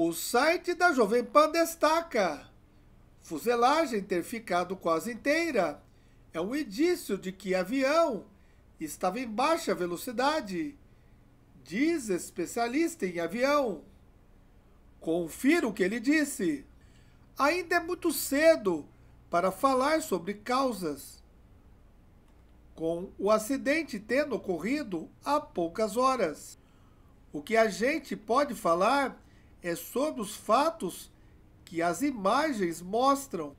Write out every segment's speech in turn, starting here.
O site da Jovem Pan destaca: fuselagem ter ficado quase inteira é um indício de que avião estava em baixa velocidade, diz especialista em avião. Confira o que ele disse. Ainda é muito cedo para falar sobre causas. Com o acidente tendo ocorrido há poucas horas. O que a gente pode falar é sobre os fatos que as imagens mostram.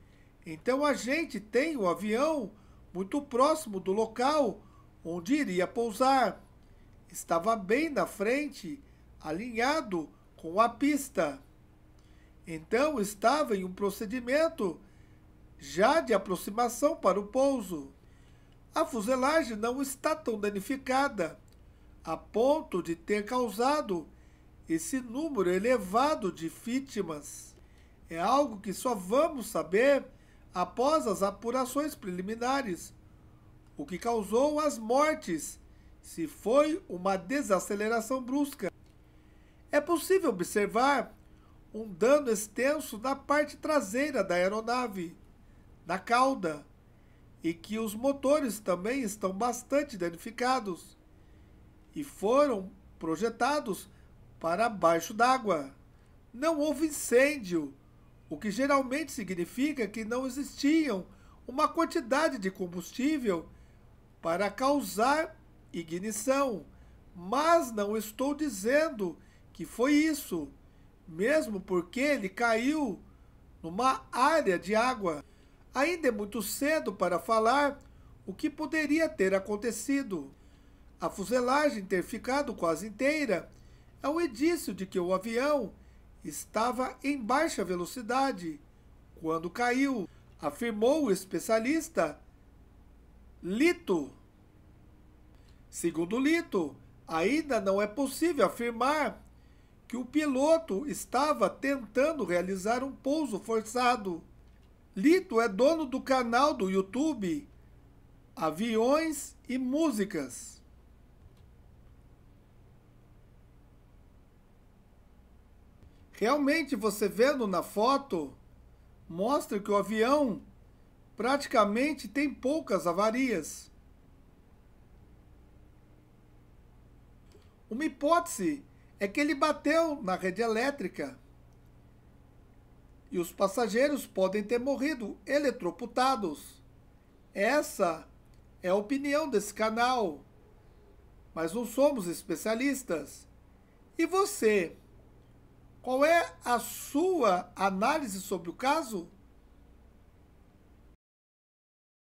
Então a gente tem o avião muito próximo do local onde iria pousar. Estava bem na frente, alinhado com a pista. Então estava em um procedimento já de aproximação para o pouso. A fuselagem não está tão danificada a ponto de ter causado esse número elevado de vítimas é algo que só vamos saber após as apurações preliminares. O que causou as mortes, se foi uma desaceleração brusca. É possível observar um dano extenso na parte traseira da aeronave, na cauda, e que os motores também estão bastante danificados e foram projetados para baixo d'água. Não houve incêndio, o que geralmente significa que não existiam uma quantidade de combustível para causar ignição. Mas não estou dizendo que foi isso, mesmo porque ele caiu numa área de água. Ainda é muito cedo para falar o que poderia ter acontecido. A fuselagem ter ficado quase inteira ao é indício de que o avião estava em baixa velocidade quando caiu, afirmou o especialista Lito. Segundo Lito, ainda não é possível afirmar que o piloto estava tentando realizar um pouso forçado. Lito é dono do canal do YouTube Aviões e Músicas. Realmente, você vendo na foto, mostra que o avião praticamente tem poucas avarias. Uma hipótese é que ele bateu na rede elétrica e os passageiros podem ter morrido eletrocutados. Essa é a opinião desse canal, mas não somos especialistas. E você? Qual é a sua análise sobre o caso?